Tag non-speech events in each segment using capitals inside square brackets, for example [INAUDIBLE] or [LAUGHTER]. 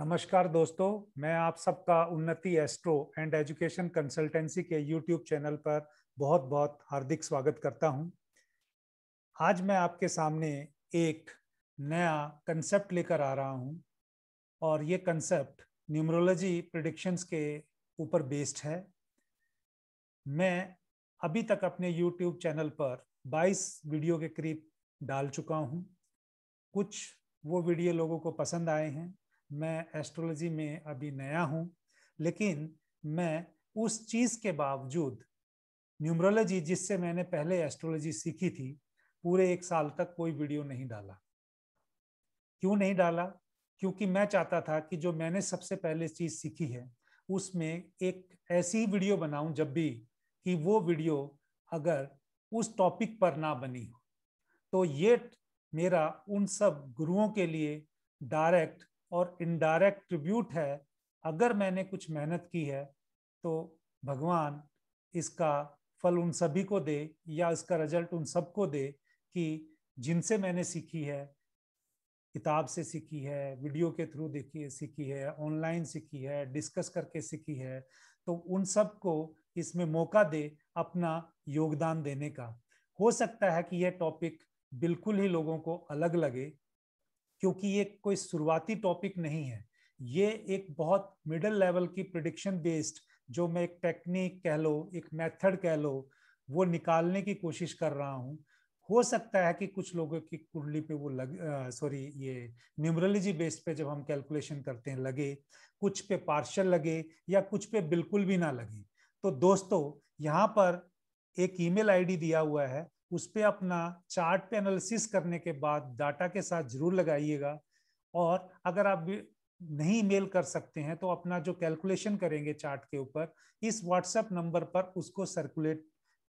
नमस्कार दोस्तों मैं आप सबका Unnati astro and education consultancy के यूट्यूब चैनल पर बहुत बहुत हार्दिक स्वागत करता हूं। आज मैं आपके सामने एक नया कंसेप्ट लेकर आ रहा हूं और ये कंसेप्ट न्यूमरोलॉजी प्रडिक्शंस के ऊपर बेस्ड है मैं अभी तक अपने यूट्यूब चैनल पर 22 वीडियो के करीब डाल चुका हूँ कुछ वो वीडियो लोगों को पसंद आए हैं मैं एस्ट्रोलॉजी में अभी नया हूँ लेकिन मैं उस चीज के बावजूद न्यूमरोलॉजी जिससे मैंने पहले एस्ट्रोलॉजी सीखी थी पूरे एक साल तक कोई वीडियो नहीं डाला क्यों नहीं डाला क्योंकि मैं चाहता था कि जो मैंने सबसे पहले चीज सीखी है उसमें एक ऐसी वीडियो बनाऊं जब भी कि वो वीडियो अगर उस टॉपिक पर ना बनी हो तो ये मेरा उन सब गुरुओं के लिए डायरेक्ट और इनडायरेक्ट ट्रिब्यूट है अगर मैंने कुछ मेहनत की है तो भगवान इसका फल उन सभी को दे या इसका रिजल्ट उन सबको दे कि जिनसे मैंने सीखी है किताब से सीखी है वीडियो के थ्रू देखी सीखी है ऑनलाइन सीखी है डिस्कस करके सीखी है तो उन सब को इसमें मौका दे अपना योगदान देने का हो सकता है कि यह टॉपिक बिल्कुल ही लोगों को अलग लगे क्योंकि ये कोई शुरुआती टॉपिक नहीं है ये एक बहुत मिडल लेवल की प्रिडिक्शन बेस्ड जो मैं एक टेक्निक कह लो एक मेथड कह लो वो निकालने की कोशिश कर रहा हूँ हो सकता है कि कुछ लोगों की कुंडली पे वो लग सॉरी ये न्यूमरोलॉजी बेस्ड पे जब हम कैलकुलेशन करते हैं लगे कुछ पे पार्शल लगे या कुछ पे बिल्कुल भी ना लगे तो दोस्तों यहाँ पर एक ईमेल आईडी दिया हुआ है उस पर अपना चार्ट पे एनालिसिस करने के बाद डाटा के साथ जरूर लगाइएगा और अगर आप नहीं मेल कर सकते हैं तो अपना जो कैलकुलेशन करेंगे चार्ट के ऊपर इस व्हाट्सएप नंबर पर उसको सर्कुलेट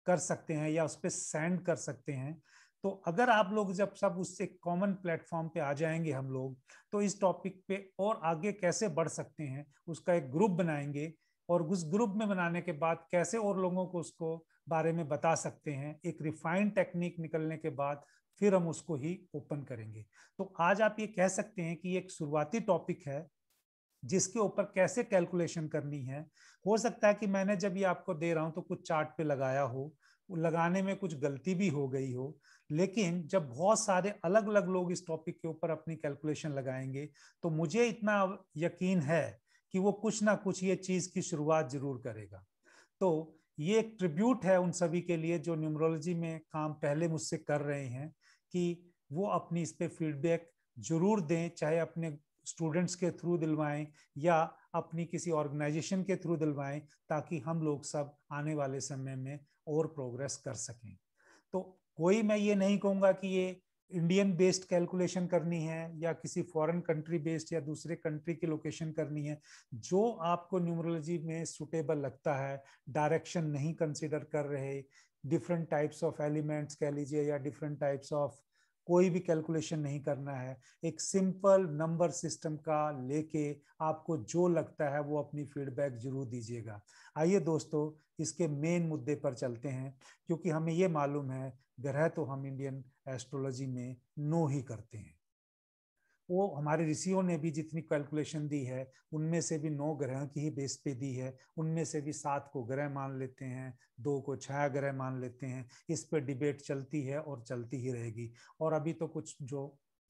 कर सकते हैं या उस पर सेंड कर सकते हैं तो अगर आप लोग जब सब उससे कॉमन प्लेटफॉर्म पे आ जाएंगे हम लोग तो इस टॉपिक पे और आगे कैसे बढ़ सकते हैं उसका एक ग्रुप बनाएंगे और उस ग्रुप में बनाने के बाद कैसे और लोगों को उसको बारे में बता सकते हैं एक रिफाइंड टेक्निक निकलने के बाद फिर हम उसको ही ओपन करेंगे तो आज आप ये कह सकते हैं कि एक शुरुआती टॉपिक है जिसके ऊपर कैसे कैलकुलेशन करनी है हो सकता है कि मैंने जब ये आपको दे रहा हूं तो कुछ चार्ट पे लगाया हो लगाने में कुछ गलती भी हो गई हो लेकिन जब बहुत सारे अलग अलग लोग इस टॉपिक के ऊपर अपनी कैलकुलेशन लगाएंगे तो मुझे इतना यकीन है कि वो कुछ ना कुछ ये चीज की शुरुआत जरूर करेगा तो ये एक ट्रिब्यूट है उन सभी के लिए जो न्यूमरोलॉजी में काम पहले मुझसे कर रहे हैं कि वो अपनी इस पर फीडबैक जरूर दें चाहे अपने स्टूडेंट्स के थ्रू दिलवाएं या अपनी किसी ऑर्गेनाइजेशन के थ्रू दिलवाएं ताकि हम लोग सब आने वाले समय में और प्रोग्रेस कर सकें तो कोई मैं ये नहीं कहूँगा कि ये इंडियन बेस्ड कैलकुलेशन करनी है या किसी फॉरेन कंट्री बेस्ड या दूसरे कंट्री की लोकेशन करनी है जो आपको न्यूमरोलॉजी में सुटेबल लगता है डायरेक्शन नहीं कंसिडर कर रहे डिफरेंट टाइप्स ऑफ एलिमेंट्स कह लीजिए या डिफरेंट टाइप्स ऑफ कोई भी कैलकुलेशन नहीं करना है एक सिंपल नंबर सिस्टम का लेके आपको जो लगता है वो अपनी फीडबैक जरूर दीजिएगा आइए दोस्तों इसके मेन मुद्दे पर चलते हैं क्योंकि हमें ये मालूम है ग्रह तो हम इंडियन एस्ट्रोलॉजी में नो ही करते हैं वो हमारे ऋषियों ने भी जितनी कैलकुलेशन दी है उनमें से भी नौ ग्रह की ही बेस पे दी है उनमें से भी सात को ग्रह मान लेते हैं दो को छाया ग्रह मान लेते हैं इस पर डिबेट चलती है और चलती ही रहेगी और अभी तो कुछ जो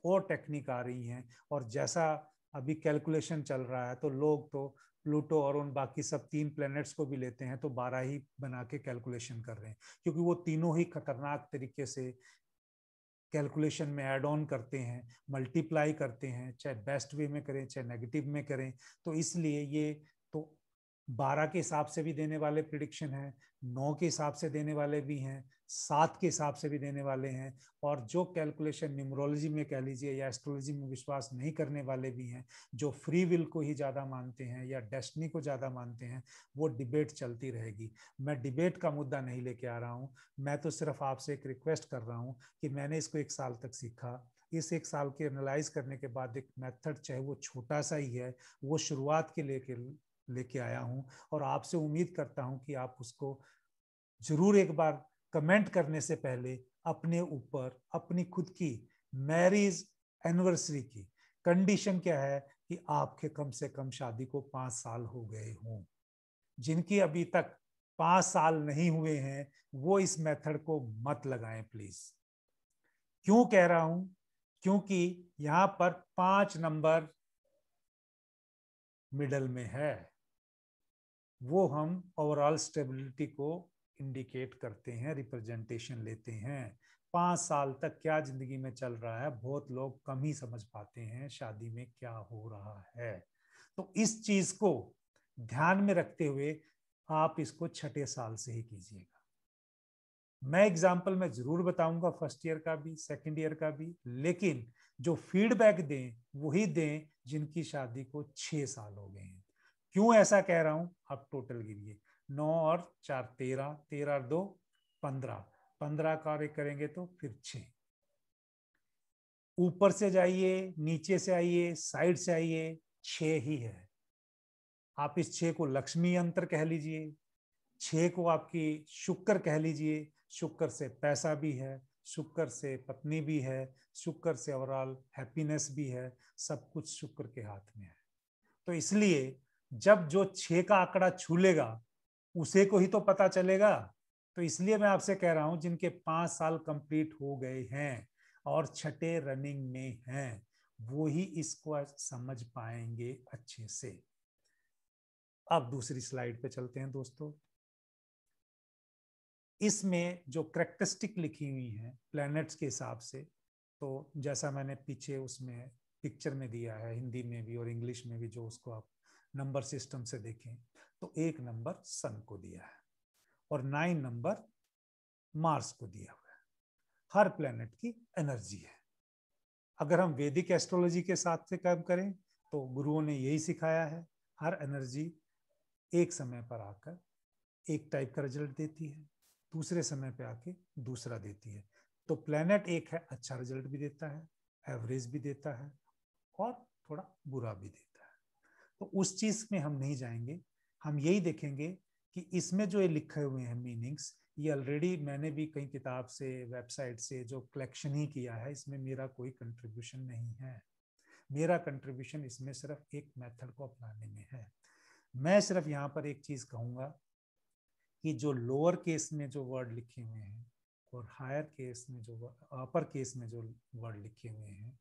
और टेक्निक आ रही हैं और जैसा अभी कैलकुलेशन चल रहा है तो लोग तो प्लूटो और उन बाकी सब तीन प्लैनेट्स को भी लेते हैं तो बारह ही बना के कैलकुलेशन कर रहे हैं क्योंकि वो तीनों ही खतरनाक तरीके से कैलकुलेशन में ऐड ऑन करते हैं मल्टीप्लाई करते हैं चाहे बेस्ट वे में करें चाहे नेगेटिव में करें तो इसलिए ये तो बारह के हिसाब से भी देने वाले प्रिडिक्शन हैं नौ के हिसाब से देने वाले भी हैं सात के हिसाब से भी देने वाले हैं और जो कैलकुलेशन न्यूमरोलॉजी में कह लीजिए या एस्ट्रोलॉजी में विश्वास नहीं करने वाले भी हैं जो फ्री विल को ही ज़्यादा मानते हैं या डेस्टनी को ज़्यादा मानते हैं वो डिबेट चलती रहेगी मैं डिबेट का मुद्दा नहीं लेके आ रहा हूँ मैं तो सिर्फ आपसे एक रिक्वेस्ट कर रहा हूँ कि मैंने इसको एक साल तक सीखा इस एक साल के एनालाइज करने के बाद एक मेथड चाहे वो छोटा सा ही है वो शुरुआत के लेके लेके आया हूँ और आपसे उम्मीद करता हूँ कि आप उसको जरूर एक बार कमेंट करने से पहले अपने ऊपर अपनी खुद की मैरिज एनिवर्सरी की कंडीशन क्या है कि आपके कम से कम शादी को पाँच साल हो गए हों जिनकी अभी तक पाँच साल नहीं हुए हैं वो इस मेथड को मत लगाएं प्लीज क्यों कह रहा हूं क्योंकि यहां पर पांच नंबर मिडल में है वो हम ओवरऑल स्टेबिलिटी को इंडिकेट करते हैं रिप्रेजेंटेशन लेते हैं पाँच साल तक क्या जिंदगी में चल रहा है बहुत लोग कम ही समझ पाते हैं शादी में क्या हो रहा है तो इस चीज को ध्यान में रखते हुए आप इसको छठे साल से ही कीजिएगा मैं एग्जाम्पल में जरूर बताऊंगा फर्स्ट ईयर का भी सेकेंड ईयर का भी लेकिन जो फीडबैक दें वही दें जिनकी शादी को छह साल हो गए हैं क्यों ऐसा कह रहा हूं आप टोटल गिरिए नौ और चार तेरह तेरह दो पंद्रह पंद्रह कार्य करेंगे तो फिर छ ऊपर से जाइए नीचे से आइए साइड से आइए छ ही है आप इस छे को लक्ष्मी अंतर कह लीजिए छ को आपकी शुक्र कह लीजिए शुक्र से पैसा भी है शुक्र से पत्नी भी है शुक्र से ओवरऑल हैप्पीनेस भी है सब कुछ शुक्र के हाथ में है तो इसलिए जब जो छे का आंकड़ा छूलेगा उसे को ही तो पता चलेगा तो इसलिए मैं आपसे कह रहा हूं जिनके पांच साल कंप्लीट हो गए हैं और छठे रनिंग में हैं वो ही इसको समझ पाएंगे अच्छे से अब दूसरी स्लाइड पे चलते हैं दोस्तों इसमें जो करेक्टरिस्टिक लिखी हुई है प्लैनेट्स के हिसाब से तो जैसा मैंने पीछे उसमें पिक्चर में दिया है हिंदी में भी और इंग्लिश में भी जो उसको आप नंबर सिस्टम से देखें तो एक नंबर सन को दिया है और नाइन नंबर मार्स को दिया हुआ है हर प्लेनेट की एनर्जी है अगर हम वैदिक एस्ट्रोलॉजी के साथ से काम करें तो गुरुओं ने यही सिखाया है हर एनर्जी एक समय पर आकर एक टाइप का रिजल्ट देती है दूसरे समय पर आके दूसरा देती है तो प्लेनेट एक है अच्छा रिजल्ट भी देता है एवरेज भी देता है और थोड़ा बुरा भी देता है तो उस चीज़ में हम नहीं जाएंगे हम यही देखेंगे कि इसमें जो ये लिखे हुए हैं मीनिंग्स ये ऑलरेडी मैंने भी कई किताब से वेबसाइट से जो कलेक्शन ही किया है इसमें मेरा कोई कंट्रीब्यूशन नहीं है मेरा कंट्रीब्यूशन इसमें सिर्फ एक मेथड को अपनाने में है मैं सिर्फ यहाँ पर एक चीज़ कहूँगा कि जो लोअर केस में जो वर्ड लिखे हुए हैं और हायर केस में जो अपर केस में जो वर्ड लिखे हुए हैं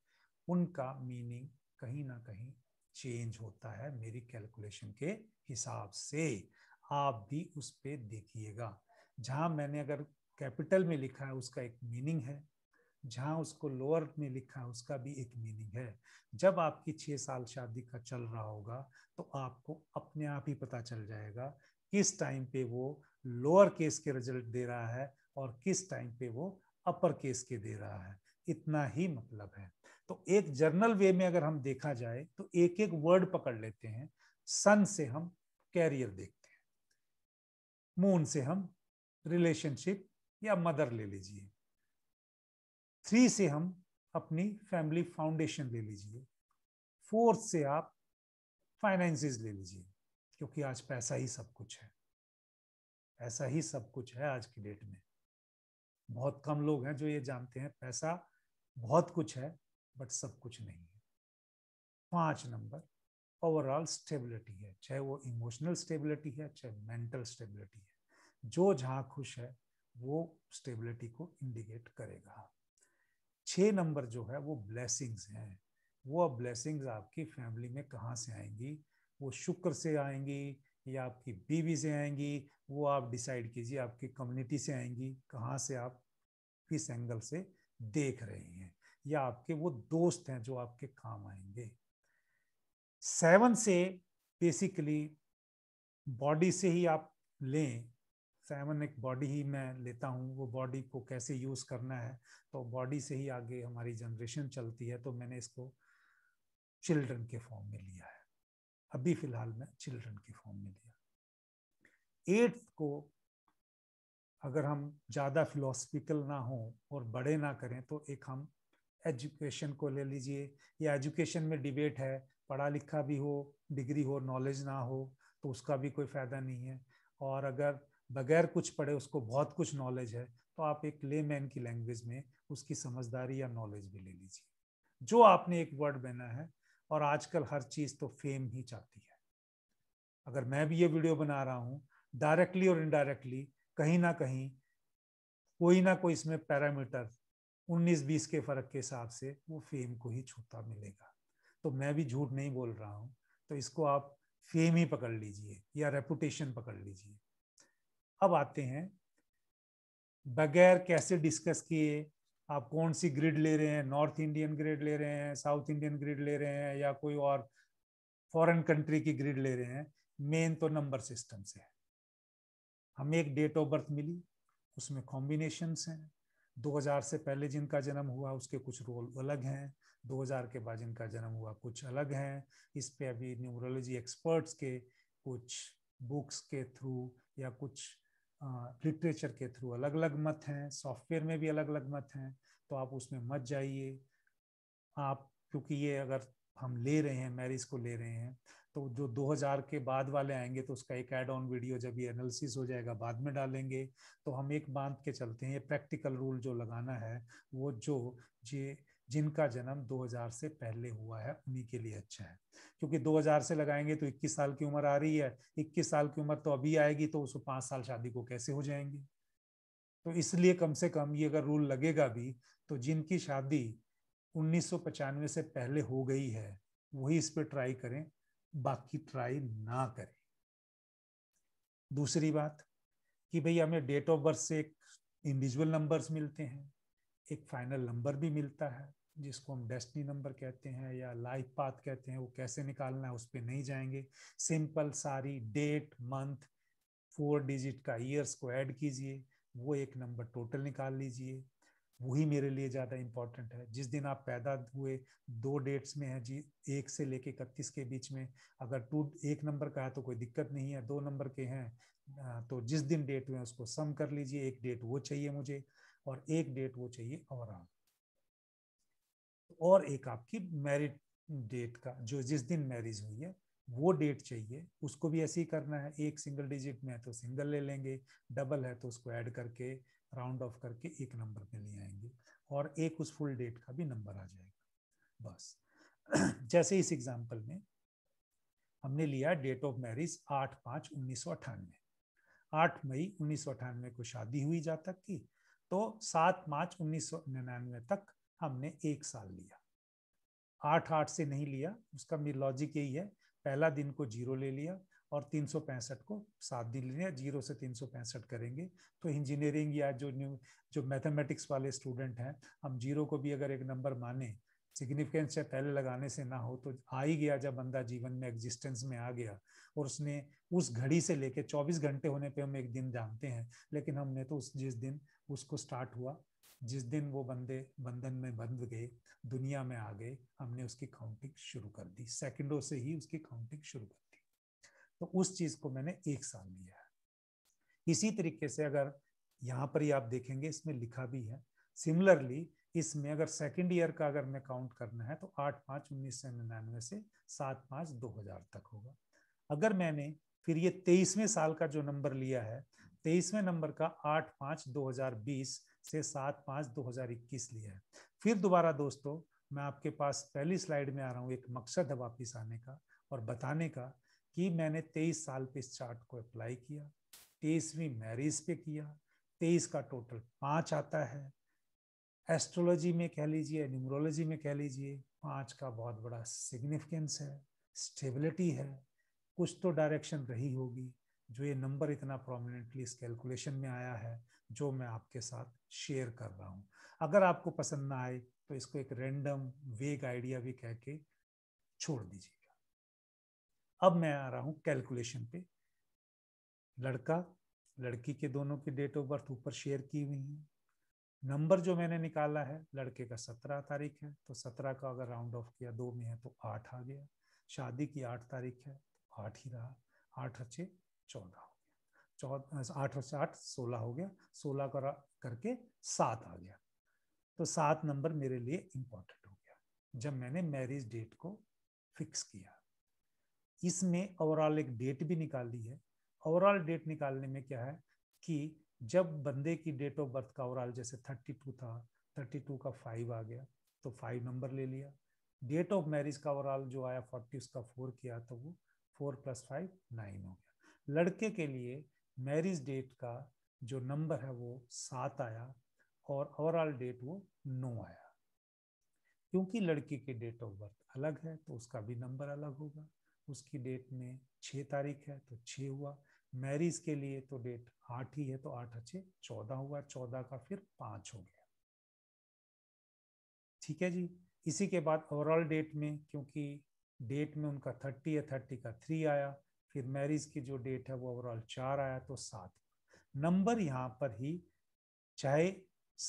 उनका मीनिंग कहीं ना कहीं चेंज होता है मेरी कैलकुलेशन के हिसाब से आप भी उस पर देखिएगा जहाँ मैंने अगर कैपिटल में लिखा है उसका एक मीनिंग है जहाँ उसको लोअर में लिखा है उसका भी एक मीनिंग है जब आपकी छः साल शादी का चल रहा होगा तो आपको अपने आप ही पता चल जाएगा किस टाइम पे वो लोअर केस के रिजल्ट दे रहा है और किस टाइम पे वो अपर केस के दे रहा है इतना ही मतलब है तो एक जर्नल वे में अगर हम देखा जाए तो एक एक वर्ड पकड़ लेते हैं सन से हम कैरियर देखते हैं मून से हम रिलेशनशिप या मदर ले लीजिए थ्री से हम अपनी फैमिली फाउंडेशन ले लीजिए फोर्थ से आप फाइनेंसिस ले लीजिए क्योंकि आज पैसा ही सब कुछ है पैसा ही सब कुछ है आज की डेट में बहुत कम लोग हैं जो ये जानते हैं पैसा बहुत कुछ है बट सब कुछ नहीं है पांच नंबर ओवरऑल स्टेबिलिटी है चाहे वो इमोशनल स्टेबिलिटी है चाहे मेंटल स्टेबिलिटी है जो जहाँ खुश है वो स्टेबिलिटी को इंडिकेट करेगा छः नंबर जो है वो ब्लेसिंग्स हैं वो अब ब्लेसिंग्स आपकी फैमिली में कहाँ से आएंगी वो शुक्र से आएंगी या आपकी बीवी से आएंगी वो आप डिसाइड कीजिए आपकी कम्युनिटी से आएंगी कहाँ से आप किस एंगल से देख रहे हैं या आपके वो दोस्त हैं जो आपके काम आएंगे सेवन से बेसिकली बॉडी से ही आप लें सेवन एक बॉडी ही मैं लेता हूँ वो बॉडी को कैसे यूज़ करना है तो बॉडी से ही आगे हमारी जनरेशन चलती है तो मैंने इसको चिल्ड्रन के फॉर्म में लिया है अभी फिलहाल मैं चिल्ड्रन के फॉर्म में लिया एट्थ को अगर हम ज़्यादा फिलोसफिकल ना हो और बड़े ना करें तो एक हम एजुकेशन को ले लीजिए या एजुकेशन में डिबेट है पढ़ा लिखा भी हो डिग्री हो नॉलेज ना हो तो उसका भी कोई फ़ायदा नहीं है और अगर बगैर कुछ पढ़े उसको बहुत कुछ नॉलेज है तो आप एक मैन की लैंग्वेज में उसकी समझदारी या नॉलेज भी ले लीजिए जो आपने एक वर्ड बना है और आजकल हर चीज़ तो फेम ही चाहती है अगर मैं भी ये वीडियो बना रहा हूँ डायरेक्टली और इनडायरेक्टली कहीं ना कहीं कोई ना कोई इसमें पैरामीटर उन्नीस बीस के फर्क के हिसाब से वो फेम को ही छूता मिलेगा तो मैं भी झूठ नहीं बोल रहा हूँ तो इसको आप फेम ही पकड़ लीजिए या रेपुटेशन पकड़ लीजिए अब आते हैं बगैर कैसे डिस्कस किए आप कौन सी ग्रिड ले रहे हैं नॉर्थ इंडियन ग्रिड ले रहे हैं साउथ इंडियन ग्रिड ले रहे हैं या कोई और फॉरेन कंट्री की ग्रिड ले रहे हैं मेन तो नंबर सिस्टम से है हमें एक डेट ऑफ बर्थ मिली उसमें कॉम्बिनेशन हैं 2000 से पहले जिनका जन्म हुआ उसके कुछ रोल अलग हैं 2000 के बाद जिनका जन्म हुआ कुछ अलग हैं इस पे अभी न्यूमरोलॉजी एक्सपर्ट्स के कुछ बुक्स के थ्रू या कुछ लिटरेचर के थ्रू अलग अलग मत हैं सॉफ्टवेयर में भी अलग अलग मत हैं तो आप उसमें मत जाइए आप क्योंकि ये अगर हम ले रहे हैं मैरिज को ले रहे हैं तो जो 2000 के बाद वाले आएंगे तो उसका एक एड ऑन वीडियो जब ये एनालिसिस हो जाएगा बाद में डालेंगे तो हम एक बांध के चलते हैं ये प्रैक्टिकल रूल जो लगाना है वो जो जे जिनका जन्म 2000 से पहले हुआ है उन्हीं के लिए अच्छा है क्योंकि 2000 से लगाएंगे तो 21 साल की उम्र आ रही है 21 साल की उम्र तो अभी आएगी तो उसको पाँच साल शादी को कैसे हो जाएंगी तो इसलिए कम से कम ये अगर रूल लगेगा भी तो जिनकी शादी उन्नीस से पहले हो गई है वही इस पर ट्राई करें बाकी ट्राई ना करें दूसरी बात कि भाई हमें डेट ऑफ बर्थ से एक इंडिविजुअल नंबर्स मिलते हैं एक फाइनल नंबर भी मिलता है जिसको हम डेस्टनी नंबर कहते हैं या लाइफ पाथ कहते हैं वो कैसे निकालना है उस पर नहीं जाएंगे सिंपल सारी डेट मंथ फोर डिजिट का ईयर्स को ऐड कीजिए वो एक नंबर टोटल निकाल लीजिए वही मेरे लिए ज़्यादा इम्पॉर्टेंट है जिस दिन आप पैदा हुए दो डेट्स में है जी एक से लेके इकतीस के बीच में अगर टू एक नंबर का है तो कोई दिक्कत नहीं है दो नंबर के हैं तो जिस दिन डेट हुए उसको सम कर लीजिए एक डेट वो चाहिए मुझे और एक डेट वो चाहिए और आप और एक आपकी मैरिड डेट का जो जिस दिन मैरिज हुई है वो डेट चाहिए उसको भी ऐसे ही करना है एक सिंगल डिजिट में है तो सिंगल ले लेंगे डबल है तो उसको ऐड करके राउंड ऑफ करके एक नंबर पे ले आएंगे और एक उस फुल डेट का भी नंबर आ जाएगा बस [CLEARS THROAT] जैसे इस एग्जाम्पल में हमने लिया डेट ऑफ मैरिज आठ पाँच उन्नीस सौ अठानवे आठ मई उन्नीस सौ अठानवे को शादी हुई जा तक की तो सात मार्च उन्नीस सौ निन्यानवे तक हमने एक साल लिया आठ आठ से नहीं लिया उसका मेरी लॉजिक यही है पहला दिन को जीरो ले लिया और तीन को सात दिन लेने जीरो से तीन करेंगे तो इंजीनियरिंग या जो न्यू जो मैथमेटिक्स वाले स्टूडेंट हैं हम जीरो को भी अगर एक नंबर माने सिग्निफिकेंस से पहले लगाने से ना हो तो आ ही गया जब बंदा जीवन में एग्जिस्टेंस में आ गया और उसने उस घड़ी से लेके 24 घंटे होने पे हम एक दिन जानते हैं लेकिन हमने तो उस जिस दिन उसको स्टार्ट हुआ जिस दिन वो बंदे बंधन में बंध गए दुनिया में आ गए हमने उसकी काउंटिंग शुरू कर दी सेकेंडों से ही उसकी काउंटिंग शुरू कर तो उस चीज को मैंने एक साल लिया है इसी तरीके से अगर यहाँ पर ही आप देखेंगे इसमें लिखा भी है सिमिलरली इसमें अगर सेकेंड ईयर का अगर मैं काउंट करना है तो आठ पाँच उन्नीस सौ निन्यानवे से सात पाँच दो हजार तक होगा अगर मैंने फिर ये तेईसवें साल का जो नंबर लिया है तेईसवें नंबर का आठ पाँच दो हजार बीस से सात पाँच दो हजार इक्कीस लिया है फिर दोबारा दोस्तों मैं आपके पास पहली स्लाइड में आ रहा हूँ एक मकसद है वापिस आने का और बताने का कि मैंने तेईस साल पे इस चार्ट को अप्लाई किया तेईसवीं मैरिज पे किया तेईस का टोटल पाँच आता है एस्ट्रोलॉजी में कह लीजिए न्यूमरोलॉजी में कह लीजिए पाँच का बहुत बड़ा सिग्निफिकेंस है स्टेबिलिटी है कुछ तो डायरेक्शन रही होगी जो ये नंबर इतना प्रोमिनेंटली इस कैलकुलेशन में आया है जो मैं आपके साथ शेयर कर रहा हूँ अगर आपको पसंद ना आए तो इसको एक रैंडम वेग आइडिया भी कह के छोड़ दीजिए अब मैं आ रहा हूँ कैलकुलेशन पे लड़का लड़की के दोनों की डेट ऑफ बर्थ ऊपर शेयर की हुई है नंबर जो मैंने निकाला है लड़के का सत्रह तारीख है तो सत्रह का अगर राउंड ऑफ किया दो में है तो आठ आ गया शादी की आठ तारीख है तो आठ ही रहा आठ अच्छे चौदह हो गया चौदह आठ और आठ सोलह हो गया सोलह का करके सात आ गया तो सात नंबर मेरे लिए इम्पोर्टेंट हो गया जब मैंने मैरिज डेट को फिक्स किया इसमें ओवरऑल एक डेट भी निकाल दी है ओवरऑल डेट निकालने में क्या है कि जब बंदे की डेट ऑफ बर्थ का ओवरऑल जैसे थर्टी टू था थर्टी टू का फाइव आ गया तो फाइव नंबर ले लिया डेट ऑफ मैरिज का ओवरऑल जो आया फोर्टी उसका फोर किया तो वो फोर प्लस फाइव नाइन हो गया लड़के के लिए मैरिज डेट का जो नंबर है वो सात आया और ओवरऑल डेट वो नौ आया क्योंकि लड़की की डेट ऑफ बर्थ अलग है तो उसका भी नंबर अलग होगा उसकी डेट में छः तारीख है तो छः हुआ मैरिज के लिए तो डेट आठ ही है तो आठ अच्छे चौदह हुआ चौदह का फिर पाँच हो गया ठीक है जी इसी के बाद ओवरऑल डेट में क्योंकि डेट में उनका थर्टी है थर्टी का थ्री आया फिर मैरिज की जो डेट है वो ओवरऑल चार आया तो सात नंबर यहाँ पर ही चाहे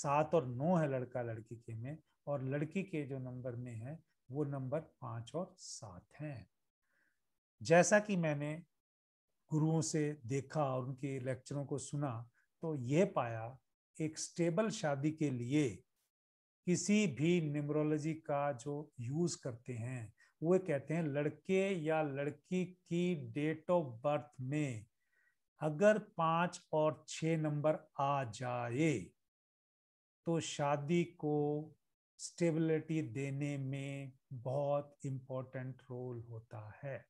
सात और नौ है लड़का लड़की के में और लड़की के जो नंबर में है वो नंबर पाँच और सात हैं जैसा कि मैंने गुरुओं से देखा और उनके लेक्चरों को सुना तो यह पाया एक स्टेबल शादी के लिए किसी भी न्यूमरोलॉजी का जो यूज करते हैं वो कहते हैं लड़के या लड़की की डेट ऑफ बर्थ में अगर पांच और छ नंबर आ जाए तो शादी को स्टेबिलिटी देने में बहुत इम्पोर्टेंट रोल होता है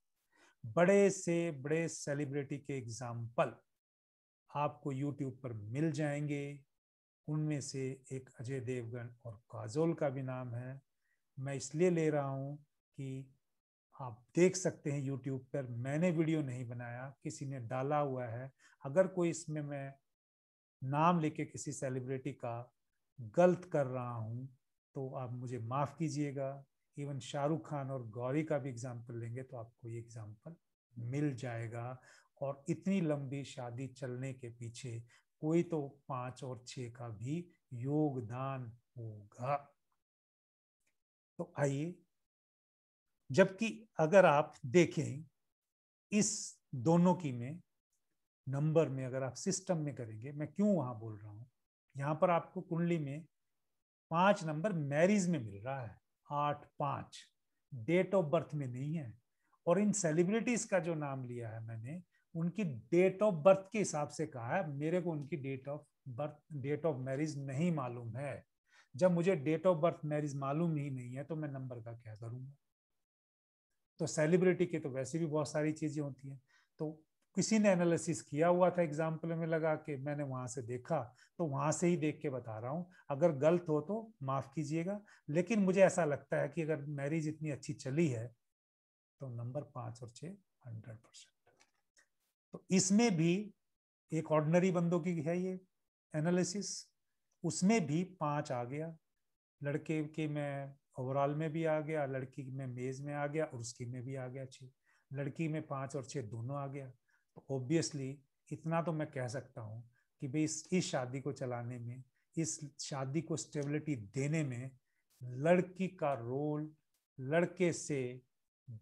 बड़े से बड़े सेलिब्रिटी के एग्जाम्पल आपको यूट्यूब पर मिल जाएंगे उनमें से एक अजय देवगन और काजोल का भी नाम है मैं इसलिए ले रहा हूँ कि आप देख सकते हैं यूट्यूब पर मैंने वीडियो नहीं बनाया किसी ने डाला हुआ है अगर कोई इसमें मैं नाम लेके किसी सेलिब्रिटी का गलत कर रहा हूँ तो आप मुझे माफ़ कीजिएगा इवन शाहरुख खान और गौरी का भी एग्जाम्पल लेंगे तो आपको ये एग्जाम्पल मिल जाएगा और इतनी लंबी शादी चलने के पीछे कोई तो पांच और छ का भी योगदान होगा तो आइए जबकि अगर आप देखें इस दोनों की में नंबर में अगर आप सिस्टम में करेंगे मैं क्यों वहां बोल रहा हूं यहाँ पर आपको कुंडली में पांच नंबर मैरिज में मिल रहा है आठ पाँच डेट ऑफ बर्थ में नहीं है और इन सेलिब्रिटीज का जो नाम लिया है मैंने उनकी डेट ऑफ बर्थ के हिसाब से कहा है मेरे को उनकी date of birth date of marriage नहीं मालूम है जब मुझे डेट ऑफ बर्थ मैरिज मालूम ही नहीं है तो मैं नंबर का क्या करूँगा तो सेलिब्रिटी के तो वैसे भी बहुत सारी चीज़ें होती हैं तो किसी ने एनालिसिस किया हुआ था एग्जाम्पल में लगा के मैंने वहां से देखा तो वहां से ही देख के बता रहा हूँ अगर गलत हो तो माफ कीजिएगा लेकिन मुझे ऐसा लगता है कि अगर मैरिज इतनी अच्छी चली है तो नंबर पांच और छः हंड्रेड परसेंट तो इसमें भी एक ऑर्डनरी बंदों की है ये एनालिसिस उसमें भी पांच आ गया लड़के के मैं ओवरऑल में भी आ गया लड़की में मेज में आ गया और उसकी में भी आ गया छः लड़की में पांच और छः दोनों आ गया ऑब्वियसली इतना तो मैं कह सकता हूँ कि भाई इस, इस शादी को चलाने में इस शादी को स्टेबिलिटी देने में लड़की का रोल लड़के से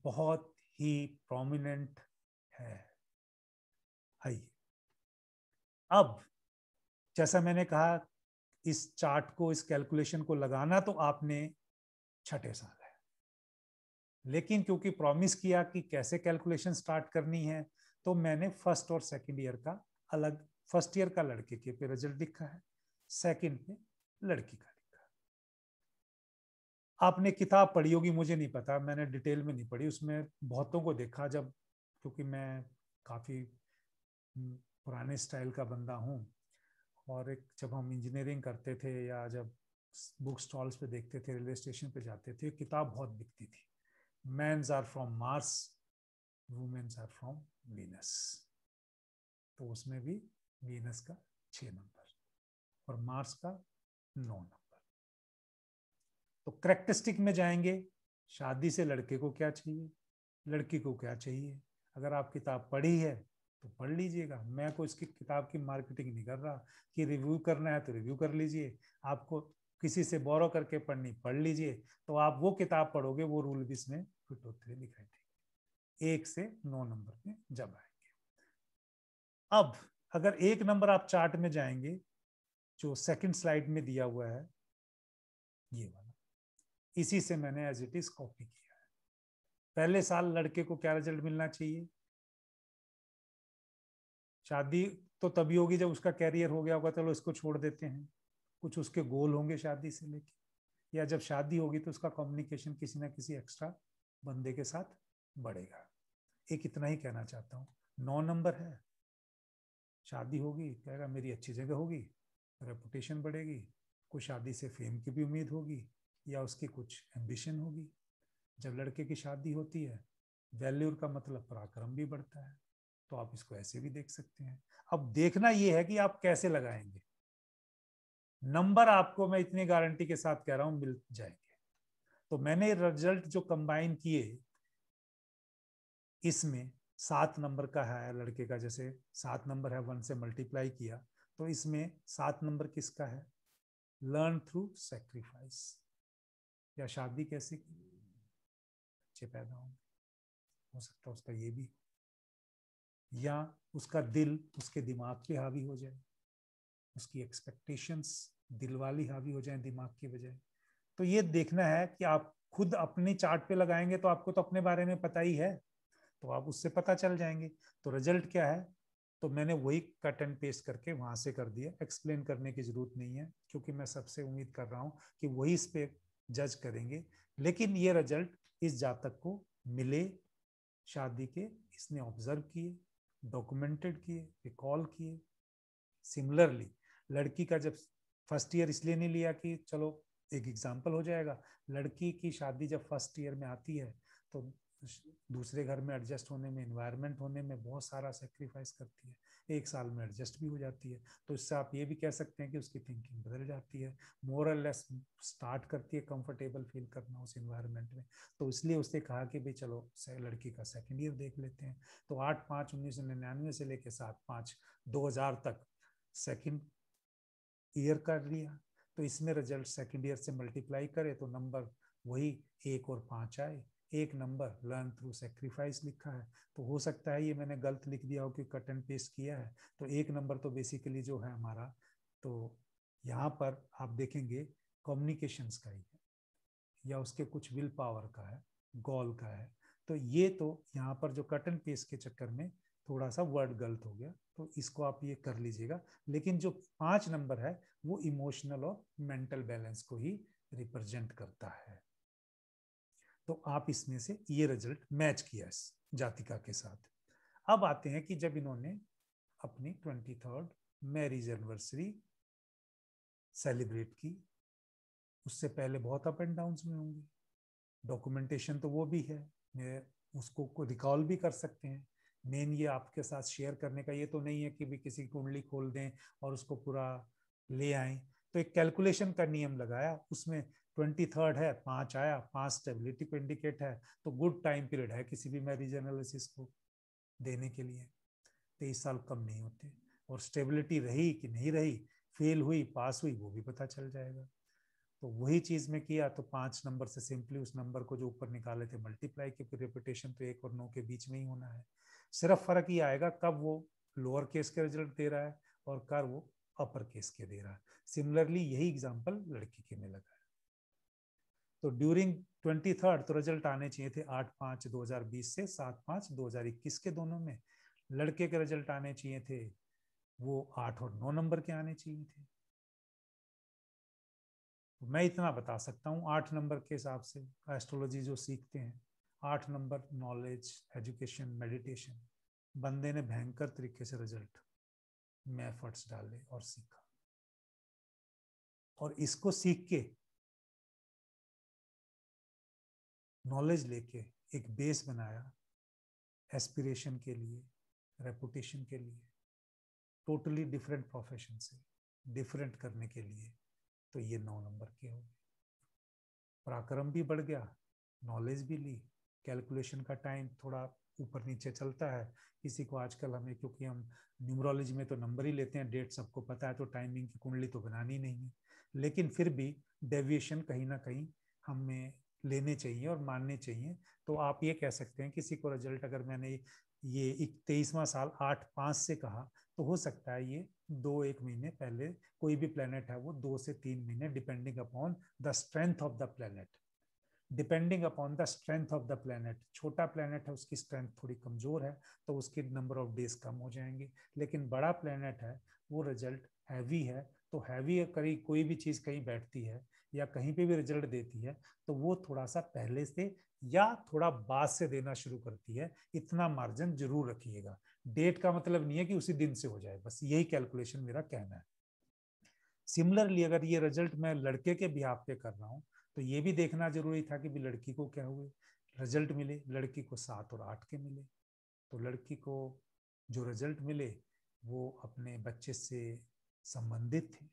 बहुत ही प्रोमिनेंट है आइए अब जैसा मैंने कहा इस चार्ट को इस कैलकुलेशन को लगाना तो आपने छठे साल है लेकिन क्योंकि प्रॉमिस किया कि कैसे कैलकुलेशन स्टार्ट करनी है तो मैंने फर्स्ट और सेकेंड ईयर का अलग फर्स्ट ईयर का लड़के के पे रिजल्ट लिखा है सेकेंड पे लड़की का लिखा आपने किताब पढ़ी होगी मुझे नहीं पता मैंने डिटेल में नहीं पढ़ी उसमें बहुतों को देखा जब क्योंकि मैं काफ़ी हम्म, पुराने स्टाइल का बंदा हूँ और एक जब हम इंजीनियरिंग करते थे या जब बुक स्टॉल्स पे देखते थे रेलवे स्टेशन पे जाते थे किताब बहुत बिकती थी mens are from Mars womens are from Venus तो उसमें भी वीनस का छ नंबर और मार्स का नौ नंबर तो करेक्टरिस्टिक में जाएंगे शादी से लड़के को क्या चाहिए लड़की को क्या चाहिए अगर आप किताब पढ़ी है तो पढ़ लीजिएगा मैं को इसकी किताब की मार्केटिंग नहीं कर रहा कि रिव्यू करना है तो रिव्यू कर लीजिए आपको किसी से बोरो करके पढ़नी पढ़ लीजिए तो आप वो किताब पढ़ोगे वो रूल भी इसमें फिट होते हुए दिखाई देंगे एक से नौ नंबर में जब आएंगे अब अगर एक नंबर आप चार्ट में जाएंगे जो सेकंड स्लाइड में दिया हुआ है ये वाला इसी से मैंने एज इट इज कॉपी किया है पहले साल लड़के को क्या रिजल्ट मिलना चाहिए शादी तो तभी होगी जब उसका कैरियर हो गया होगा चलो इसको छोड़ देते हैं कुछ उसके गोल होंगे शादी से लेके या जब शादी होगी तो उसका कम्युनिकेशन किसी ना किसी एक्स्ट्रा बंदे के साथ बढ़ेगा एक इतना ही कहना चाहता हूँ नौ नंबर है शादी होगी कहेगा मेरी अच्छी जगह होगी रेपुटेशन बढ़ेगी कुछ शादी से फेम की भी उम्मीद होगी या उसकी कुछ एम्बिशन होगी जब लड़के की शादी होती है वैल्यूर का मतलब पराक्रम भी बढ़ता है तो आप इसको ऐसे भी देख सकते हैं अब देखना यह है कि आप कैसे लगाएंगे नंबर आपको मैं इतनी गारंटी के साथ कह रहा हूं मिल जाएंगे तो मैंने रिजल्ट जो कंबाइन किए इसमें सात नंबर का है लड़के का जैसे सात नंबर है वन से मल्टीप्लाई किया तो इसमें सात नंबर किसका है लर्न थ्रू सेक्रीफाइस या शादी कैसे की बच्चे पैदा होंगे हो सकता है उसका ये भी या उसका दिल उसके दिमाग पे हावी हो जाए उसकी एक्सपेक्टेशंस दिल वाली हावी हो जाए दिमाग के बजाय तो ये देखना है कि आप खुद अपने चार्ट पे लगाएंगे तो आपको तो अपने बारे में पता ही है तो आप उससे पता चल जाएंगे तो रिजल्ट क्या है तो मैंने वही कट एंड पेस्ट करके वहाँ से कर दिया एक्सप्लेन करने की ज़रूरत नहीं है क्योंकि मैं सबसे उम्मीद कर रहा हूँ कि वही इस पर जज करेंगे लेकिन ये रिजल्ट इस जातक को मिले शादी के इसने ऑब्जर्व किए डॉक्यूमेंटेड किए रिकॉल किए सिमिलरली लड़की का जब फर्स्ट ईयर इसलिए नहीं लिया कि चलो एक एग्जाम्पल हो जाएगा लड़की की शादी जब फर्स्ट ईयर में आती है तो दूसरे घर में एडजस्ट होने में इन्वायरमेंट होने में बहुत सारा सेक्रीफाइस करती है एक साल में एडजस्ट भी हो जाती है तो इससे आप ये भी कह सकते हैं कि उसकी थिंकिंग बदल जाती है मोरल लेस स्टार्ट करती है कंफर्टेबल फील करना उस इन्वायरमेंट में तो इसलिए उसने कहा कि भाई चलो लड़की का सेकेंड ईयर देख लेते हैं तो आठ पाँच उन्नीस सौ निन्यानवे से लेकर सात पाँच दो हजार तक सेकेंड ईयर कर लिया तो इसमें रिजल्ट सेकेंड ईयर से मल्टीप्लाई करे तो नंबर वही एक और पाँच आए एक नंबर लर्न थ्रू सेक्रीफाइस लिखा है तो हो सकता है ये मैंने गलत लिख दिया हो कि कट एंड पेस्ट किया है तो एक नंबर तो बेसिकली जो है हमारा तो यहाँ पर आप देखेंगे कम्युनिकेशन का ही है या उसके कुछ विल पावर का है गोल का है तो ये तो यहाँ पर जो कट एंड पेस्ट के चक्कर में थोड़ा सा वर्ड गलत हो गया तो इसको आप ये कर लीजिएगा लेकिन जो पाँच नंबर है वो इमोशनल और मेंटल बैलेंस को ही रिप्रेजेंट करता है तो आप इसमें से ये रिजल्ट मैच किया इस जातिका के साथ अब आते हैं कि जब इन्होंने अपनी twenty third marriage anniversary celebrate की उससे पहले बहुत अप एंड डाउन में होंगे डॉक्यूमेंटेशन तो वो भी है मैं उसको को रिकॉल भी कर सकते हैं मेन ये आपके साथ शेयर करने का ये तो नहीं है कि भी किसी की कुंडली खोल दें और उसको पूरा ले आए तो एक कैलकुलेशन का नियम लगाया उसमें ट्वेंटी थर्ड है पांच आया पांच स्टेबिलिटी को इंडिकेट है तो गुड टाइम पीरियड है किसी भी मैरिज एनालिसिस को देने के लिए तेईस साल कम नहीं होते और स्टेबिलिटी रही कि नहीं रही फेल हुई पास हुई वो भी पता चल जाएगा तो वही चीज में किया तो पांच नंबर से सिंपली उस नंबर को जो ऊपर निकाले थे मल्टीप्लाई क्योंकि रिपोर्टेशन तो एक और नौ के बीच में ही होना है सिर्फ फर्क ये आएगा कब वो लोअर केस के रिजल्ट दे रहा है और कर वो अपर केस के दे रहा है सिमिलरली यही एग्जाम्पल लड़की के में लगा तो ड्यूरिंग ट्वेंटी थर्ड तो रिजल्ट आने चाहिए थे आठ पाँच दो हजार बीस से सात पाँच दो हजार इक्कीस के दोनों में लड़के के रिजल्ट आने चाहिए थे वो आठ और नौ नंबर के आने चाहिए थे तो मैं इतना बता सकता हूँ आठ नंबर के हिसाब से एस्ट्रोलॉजी जो सीखते हैं आठ नंबर नॉलेज एजुकेशन मेडिटेशन बंदे ने भयंकर तरीके से रिजल्ट में एफर्ट्स डाले और सीखा और इसको सीख के नॉलेज लेके एक बेस बनाया एस्पिरेशन के लिए रेपुटेशन के लिए टोटली डिफरेंट प्रोफेशन से डिफरेंट करने के लिए तो ये नौ नंबर के हो गए पराक्रम भी बढ़ गया नॉलेज भी ली कैलकुलेशन का टाइम थोड़ा ऊपर नीचे चलता है किसी को आजकल हमें क्योंकि हम न्यूमरोलॉजी में तो नंबर ही लेते हैं डेट सबको पता है तो टाइमिंग की कुंडली तो बनानी नहीं है लेकिन फिर भी डेविएशन कहीं ना कहीं हमें लेने चाहिए और मानने चाहिए तो आप ये कह सकते हैं किसी को रिजल्ट अगर मैंने ये तेईसवा साल आठ पाँच से कहा तो हो सकता है ये दो एक महीने पहले कोई भी प्लेनेट है वो दो से तीन महीने depending upon the strength of the planet depending upon the strength of the planet छोटा प्लानट है उसकी स्ट्रेंथ थोड़ी कमजोर है तो उसके नंबर ऑफ डेज कम हो जाएंगे लेकिन बड़ा प्लानट है वो रिजल्ट हैवी है तो हैवी करी कोई भी चीज़ कहीं बैठती है या कहीं पे भी रिजल्ट देती है तो वो थोड़ा सा पहले से या थोड़ा बाद से देना शुरू करती है इतना मार्जिन जरूर रखिएगा डेट का मतलब नहीं है कि उसी दिन से हो जाए बस यही कैलकुलेशन मेरा कहना है सिमिलरली अगर ये रिजल्ट मैं लड़के के बिहाफ पे कर रहा हूँ तो ये भी देखना जरूरी था कि भी लड़की को क्या हुए रिजल्ट मिले लड़की को सात और आठ के मिले तो लड़की को जो रिजल्ट मिले वो अपने बच्चे से संबंधित थे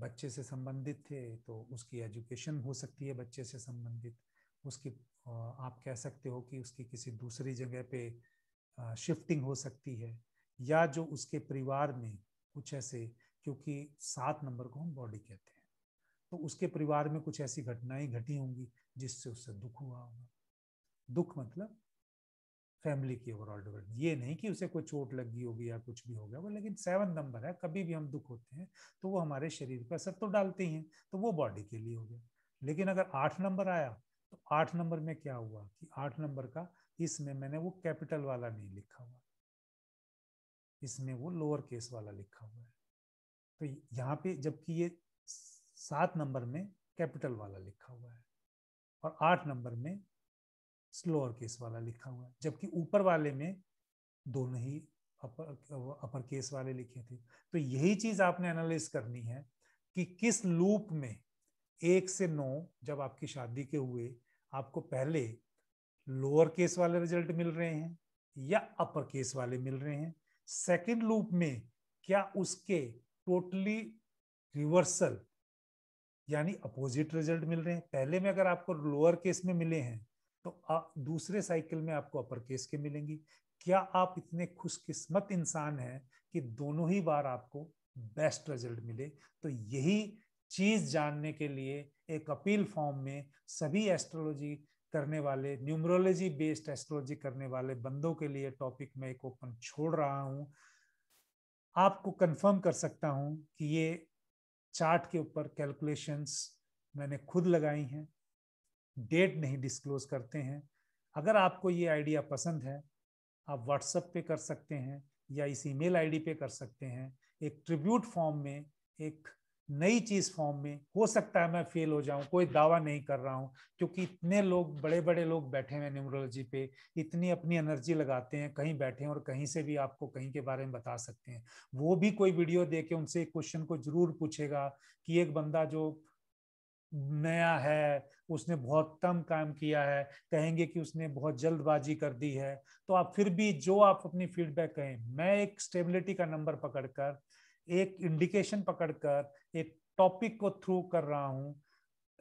बच्चे से संबंधित थे तो उसकी एजुकेशन हो सकती है बच्चे से संबंधित उसकी आप कह सकते हो कि उसकी किसी दूसरी जगह पे शिफ्टिंग हो सकती है या जो उसके परिवार में कुछ ऐसे क्योंकि सात नंबर को हम बॉडी कहते हैं तो उसके परिवार में कुछ ऐसी घटनाएं घटी होंगी जिससे उससे दुख हुआ होगा दुख मतलब फैमिली की ओवरऑल डेवलपमेंट ये नहीं कि उसे कोई चोट लगी होगी या कुछ भी हो गया वो लेकिन सेवन नंबर है कभी भी हम दुख होते हैं तो वो हमारे शरीर पर असर तो डालते ही हैं तो वो बॉडी के लिए हो गया लेकिन अगर आठ नंबर आया तो आठ नंबर में क्या हुआ कि आठ नंबर का इसमें मैंने वो कैपिटल वाला नहीं लिखा हुआ इसमें वो लोअर केस वाला लिखा हुआ है तो यहाँ पे जबकि ये सात नंबर में कैपिटल वाला लिखा हुआ है और आठ नंबर में स्लोअर केस वाला लिखा हुआ है जबकि ऊपर वाले में दोनों ही अपर अपर केस वाले लिखे थे तो यही चीज आपने एनालाइज करनी है कि किस लूप में एक से नौ जब आपकी शादी के हुए आपको पहले लोअर केस वाले रिजल्ट मिल रहे हैं या अपर केस वाले मिल रहे हैं सेकंड लूप में क्या उसके टोटली रिवर्सल यानी अपोजिट रिजल्ट मिल रहे हैं पहले में अगर आपको लोअर केस में मिले हैं तो दूसरे साइकिल में आपको अपर केस के मिलेंगी क्या आप इतने खुशकिस्मत इंसान हैं कि दोनों ही बार आपको बेस्ट रिजल्ट मिले तो यही चीज जानने के लिए एक अपील फॉर्म में सभी एस्ट्रोलॉजी करने वाले न्यूमरोलॉजी बेस्ड एस्ट्रोलॉजी करने वाले बंदों के लिए टॉपिक में एक ओपन छोड़ रहा हूं आपको कंफर्म कर सकता हूं कि ये चार्ट के ऊपर कैलकुलेशंस मैंने खुद लगाई हैं डेट नहीं डिस्क्लोज करते हैं अगर आपको ये आइडिया पसंद है आप व्हाट्सएप पे कर सकते हैं या इस ईमेल आईडी पे कर सकते हैं एक ट्रिब्यूट फॉर्म में एक नई चीज फॉर्म में हो सकता है मैं फेल हो जाऊं कोई दावा नहीं कर रहा हूं क्योंकि इतने लोग बड़े बड़े लोग बैठे हैं न्यूमरोलॉजी पे इतनी अपनी एनर्जी लगाते हैं कहीं बैठे हैं और कहीं से भी आपको कहीं के बारे में बता सकते हैं वो भी कोई वीडियो दे के उनसे क्वेश्चन को जरूर पूछेगा कि एक बंदा जो नया है उसने बहुत कम काम किया है कहेंगे कि उसने बहुत जल्दबाजी कर दी है तो आप फिर भी जो आप अपनी फीडबैक कहें मैं एक स्टेबिलिटी का नंबर पकड़कर एक इंडिकेशन पकड़कर एक टॉपिक को थ्रू कर रहा हूँ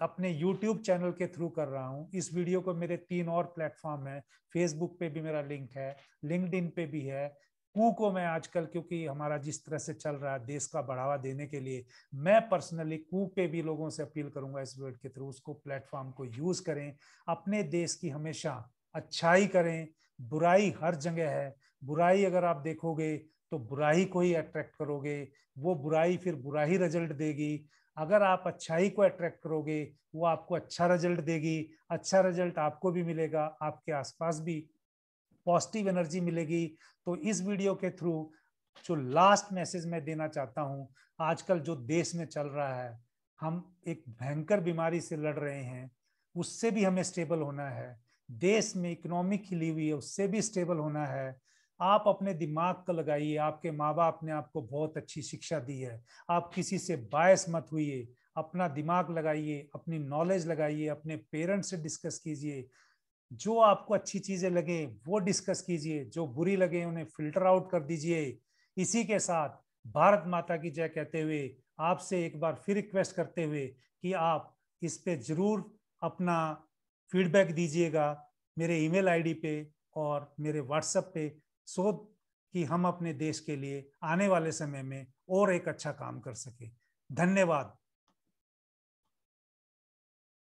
अपने यूट्यूब चैनल के थ्रू कर रहा हूँ इस वीडियो को मेरे तीन और प्लेटफॉर्म है फेसबुक पे भी मेरा लिंक है लिंकड पे भी है कू को मैं आजकल क्योंकि हमारा जिस तरह से चल रहा है देश का बढ़ावा देने के लिए मैं पर्सनली कू पे भी लोगों से अपील करूंगा इस वर्ड के थ्रू उसको प्लेटफॉर्म को यूज करें अपने देश की हमेशा अच्छाई करें बुराई हर जगह है बुराई अगर आप देखोगे तो बुराई को ही अट्रैक्ट करोगे वो बुराई फिर बुरा ही रिजल्ट देगी अगर आप अच्छाई को अट्रैक्ट करोगे वो आपको अच्छा रिजल्ट देगी अच्छा रिजल्ट आपको भी मिलेगा आपके आसपास भी पॉजिटिव एनर्जी मिलेगी तो इस वीडियो के थ्रू जो लास्ट मैसेज मैं देना चाहता हूँ आजकल जो देश में चल रहा है हम एक भयंकर बीमारी से लड़ रहे हैं उससे भी हमें स्टेबल होना है देश में इकोनॉमी खिली हुई है उससे भी स्टेबल होना है आप अपने दिमाग को लगाइए आपके माँ बाप ने आपको बहुत अच्छी शिक्षा दी है आप किसी से बायस मत हुई अपना दिमाग लगाइए अपनी नॉलेज लगाइए अपने पेरेंट्स से डिस्कस कीजिए जो आपको अच्छी चीजें लगे वो डिस्कस कीजिए जो बुरी लगे उन्हें फिल्टर आउट कर दीजिए इसी के साथ भारत माता की जय कहते हुए आपसे एक बार फिर रिक्वेस्ट करते हुए कि आप इस पे जरूर अपना फीडबैक दीजिएगा मेरे ईमेल आईडी पे और मेरे व्हाट्सएप पे सो कि हम अपने देश के लिए आने वाले समय में और एक अच्छा काम कर सके धन्यवाद